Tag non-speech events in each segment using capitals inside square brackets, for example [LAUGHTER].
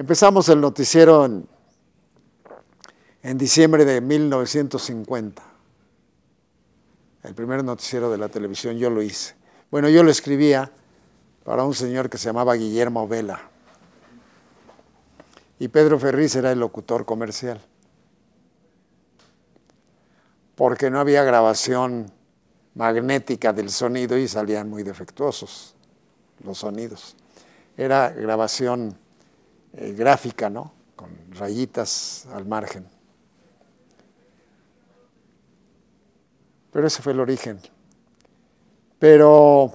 Empezamos el noticiero en, diciembre de 1950. El primer noticiero de la televisión yo lo hice. Bueno, yo lo escribía para un señor que se llamaba Guillermo Vela. Y Pedro Ferriz era el locutor comercial. Porque no había grabación magnética del sonido y salían muy defectuosos los sonidos. Era grabación eh, gráfica, ¿no? Con rayitas al margen. Pero ese fue el origen. Pero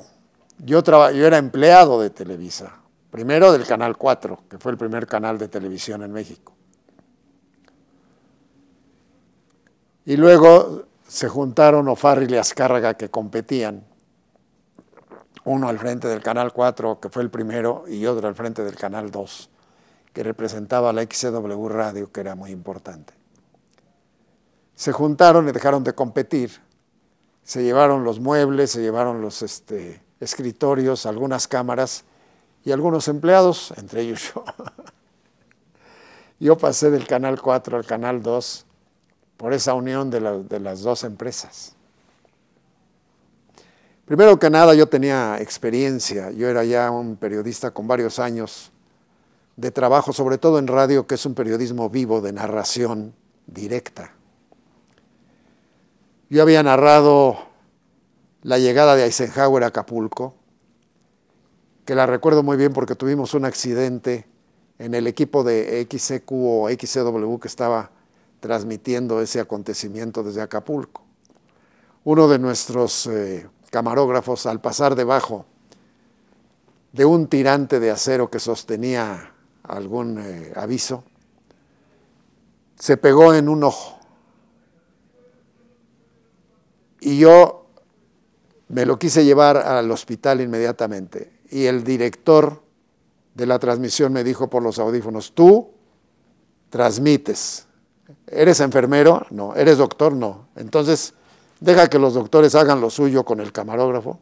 yo, yo era empleado de Televisa, primero del Canal 4, que fue el primer canal de televisión en México. Y luego se juntaron Ofarri y Azcárraga que competían, uno al frente del Canal 4, que fue el primero, y otro al frente del Canal 2 que representaba la XW Radio, que era muy importante. Se juntaron y dejaron de competir. Se llevaron los muebles, se llevaron los este, escritorios, algunas cámaras y algunos empleados, entre ellos yo. [LAUGHS] yo pasé del Canal 4 al Canal 2 por esa unión de, de las dos empresas. Primero que nada, yo tenía experiencia, yo era ya un periodista con varios años de trabajo, sobre todo en radio, que es un periodismo vivo de narración directa. Yo había narrado la llegada de Eisenhower a Acapulco, que la recuerdo muy bien porque tuvimos un accidente en el equipo de XCQ e o XCW e que estaba transmitiendo ese acontecimiento desde Acapulco. Uno de nuestros eh, camarógrafos, al pasar debajo de un tirante de acero que sostenía algún eh, aviso, se pegó en un ojo. Y yo me lo quise llevar al hospital inmediatamente. Y el director de la transmisión me dijo por los audífonos, tú transmites. ¿Eres enfermero? No. ¿Eres doctor? No. Entonces, deja que los doctores hagan lo suyo con el camarógrafo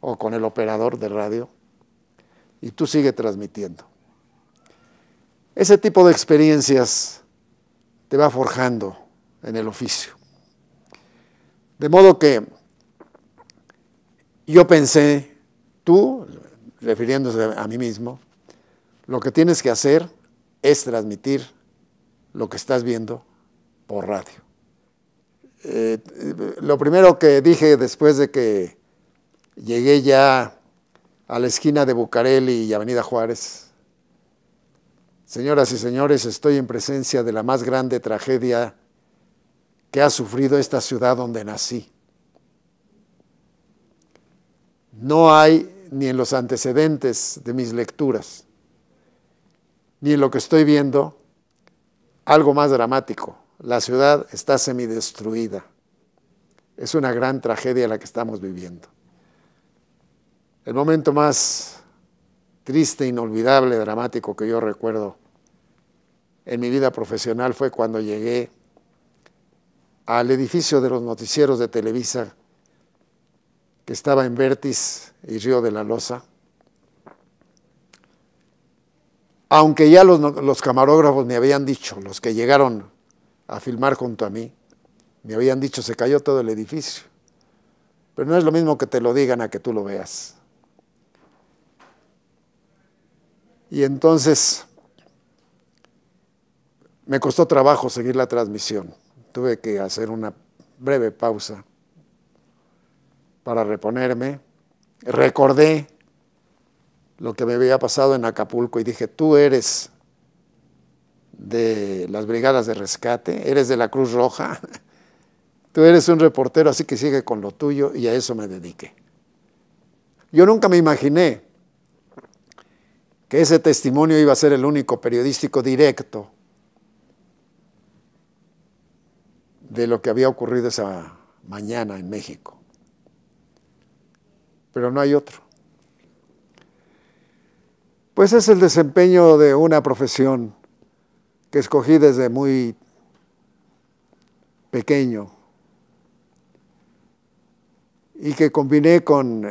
o con el operador de radio y tú sigue transmitiendo. Ese tipo de experiencias te va forjando en el oficio. De modo que yo pensé, tú, refiriéndose a mí mismo, lo que tienes que hacer es transmitir lo que estás viendo por radio. Eh, lo primero que dije después de que llegué ya a la esquina de Bucareli y Avenida Juárez, Señoras y señores, estoy en presencia de la más grande tragedia que ha sufrido esta ciudad donde nací. No hay ni en los antecedentes de mis lecturas, ni en lo que estoy viendo, algo más dramático. La ciudad está semidestruida. Es una gran tragedia la que estamos viviendo. El momento más triste, inolvidable, dramático que yo recuerdo en mi vida profesional fue cuando llegué al edificio de los noticieros de Televisa, que estaba en Vértiz y Río de la Loza. Aunque ya los, los camarógrafos me habían dicho, los que llegaron a filmar junto a mí, me habían dicho, se cayó todo el edificio. Pero no es lo mismo que te lo digan a que tú lo veas. Y entonces me costó trabajo seguir la transmisión. Tuve que hacer una breve pausa para reponerme. Recordé lo que me había pasado en Acapulco y dije, tú eres de las brigadas de rescate, eres de la Cruz Roja, [LAUGHS] tú eres un reportero, así que sigue con lo tuyo y a eso me dediqué. Yo nunca me imaginé que ese testimonio iba a ser el único periodístico directo de lo que había ocurrido esa mañana en México. Pero no hay otro. Pues es el desempeño de una profesión que escogí desde muy pequeño y que combiné con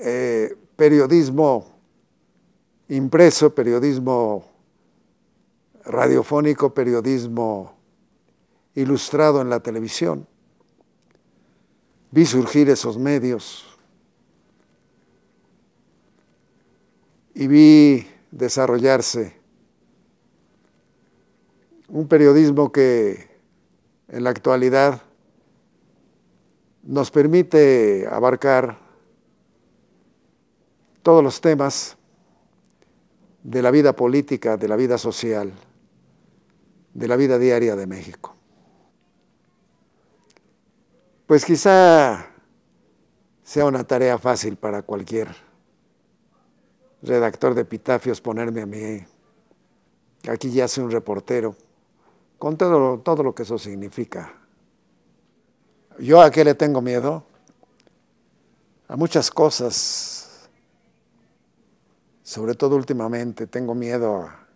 eh, periodismo impreso, periodismo radiofónico periodismo ilustrado en la televisión. Vi surgir esos medios y vi desarrollarse un periodismo que en la actualidad nos permite abarcar todos los temas de la vida política, de la vida social de la vida diaria de México. Pues quizá sea una tarea fácil para cualquier redactor de epitafios ponerme a mí. Aquí ya soy un reportero, con todo, todo lo que eso significa. ¿Yo a qué le tengo miedo? A muchas cosas. Sobre todo últimamente tengo miedo a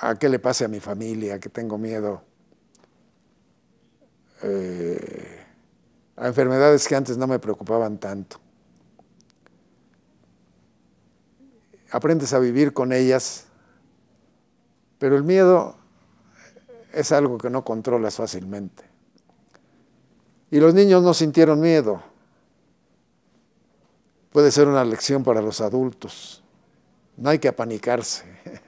a qué le pase a mi familia, que tengo miedo, eh, a enfermedades que antes no me preocupaban tanto. Aprendes a vivir con ellas, pero el miedo es algo que no controlas fácilmente. Y los niños no sintieron miedo. Puede ser una lección para los adultos. No hay que apanicarse. [LAUGHS]